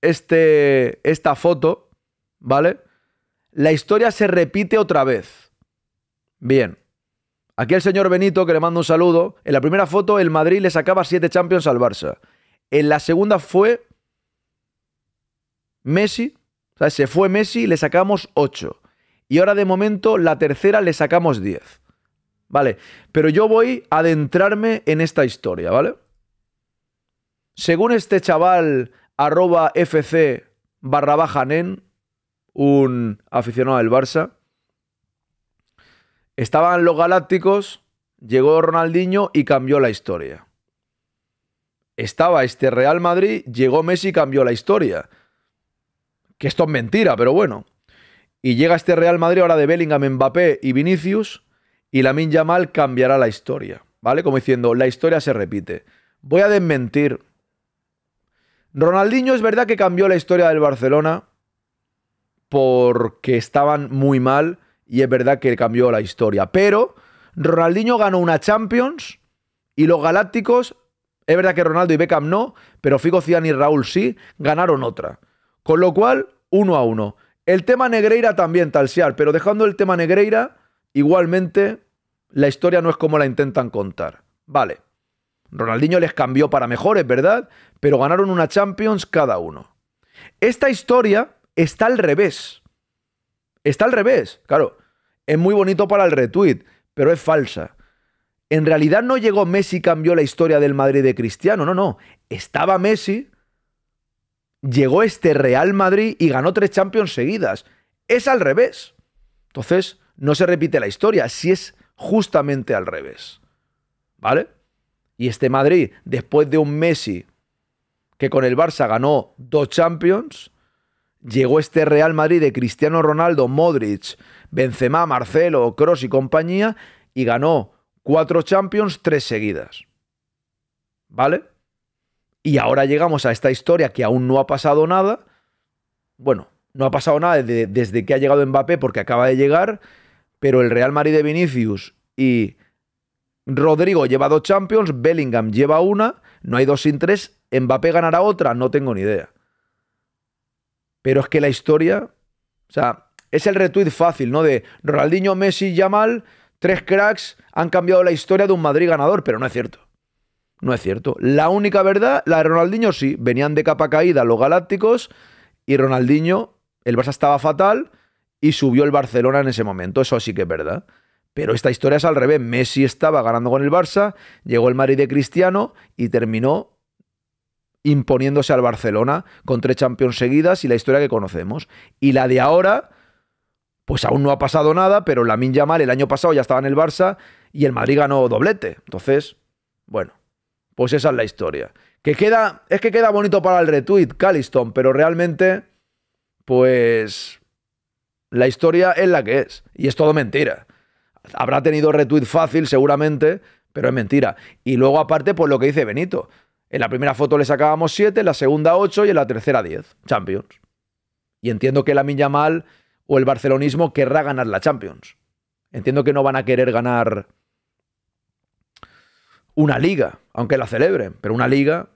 este, esta foto, ¿vale? La historia se repite otra vez. Bien. Aquí el señor Benito, que le mando un saludo. En la primera foto, el Madrid le sacaba 7 Champions al Barça. En la segunda fue Messi. O sea, se fue Messi y le sacamos 8. Y ahora de momento, la tercera le sacamos 10. ¿Vale? Pero yo voy a adentrarme en esta historia, ¿vale? Según este chaval arroba FC barra baja un aficionado del Barça. Estaban los Galácticos, llegó Ronaldinho y cambió la historia. Estaba este Real Madrid, llegó Messi y cambió la historia. Que esto es mentira, pero bueno. Y llega este Real Madrid ahora de Bellingham, Mbappé y Vinicius, y la Lamin Yamal cambiará la historia, ¿vale? Como diciendo, la historia se repite. Voy a desmentir Ronaldinho es verdad que cambió la historia del Barcelona porque estaban muy mal y es verdad que cambió la historia. Pero Ronaldinho ganó una Champions y los Galácticos, es verdad que Ronaldo y Beckham no, pero Figo, Zidane y Raúl sí, ganaron otra. Con lo cual, uno a uno. El tema Negreira también, Talsiar, pero dejando el tema Negreira, igualmente la historia no es como la intentan contar. Vale. Ronaldinho les cambió para mejores, ¿verdad? Pero ganaron una Champions cada uno. Esta historia está al revés. Está al revés, claro. Es muy bonito para el retweet, pero es falsa. En realidad no llegó Messi y cambió la historia del Madrid de Cristiano, no, no. Estaba Messi, llegó este Real Madrid y ganó tres Champions seguidas. Es al revés. Entonces, no se repite la historia, si es justamente al revés. ¿Vale? Y este Madrid, después de un Messi que con el Barça ganó dos Champions, llegó este Real Madrid de Cristiano Ronaldo, Modric, Benzema, Marcelo, Cross y compañía y ganó cuatro Champions, tres seguidas. ¿Vale? Y ahora llegamos a esta historia que aún no ha pasado nada. Bueno, no ha pasado nada desde, desde que ha llegado Mbappé porque acaba de llegar, pero el Real Madrid de Vinicius y Rodrigo lleva dos Champions, Bellingham lleva una, no hay dos sin tres, Mbappé ganará otra, no tengo ni idea. Pero es que la historia, o sea, es el retweet fácil, ¿no? De Ronaldinho, Messi, Yamal, tres cracks han cambiado la historia de un Madrid ganador, pero no es cierto. No es cierto. La única verdad, la de Ronaldinho sí, venían de capa caída los Galácticos y Ronaldinho, el Barça estaba fatal y subió el Barcelona en ese momento, eso sí que es verdad. Pero esta historia es al revés. Messi estaba ganando con el Barça, llegó el Madrid de Cristiano y terminó imponiéndose al Barcelona con tres Champions seguidas y la historia que conocemos. Y la de ahora, pues aún no ha pasado nada, pero la Yamal el año pasado ya estaba en el Barça y el Madrid ganó doblete. Entonces, bueno, pues esa es la historia. Que queda, es que queda bonito para el retweet, Calliston, pero realmente, pues la historia es la que es. Y es todo mentira habrá tenido retweet fácil seguramente, pero es mentira. Y luego aparte, pues lo que dice Benito. En la primera foto le sacábamos 7, en la segunda 8 y en la tercera 10. Champions. Y entiendo que la mal o el barcelonismo querrá ganar la Champions. Entiendo que no van a querer ganar una liga, aunque la celebren, pero una liga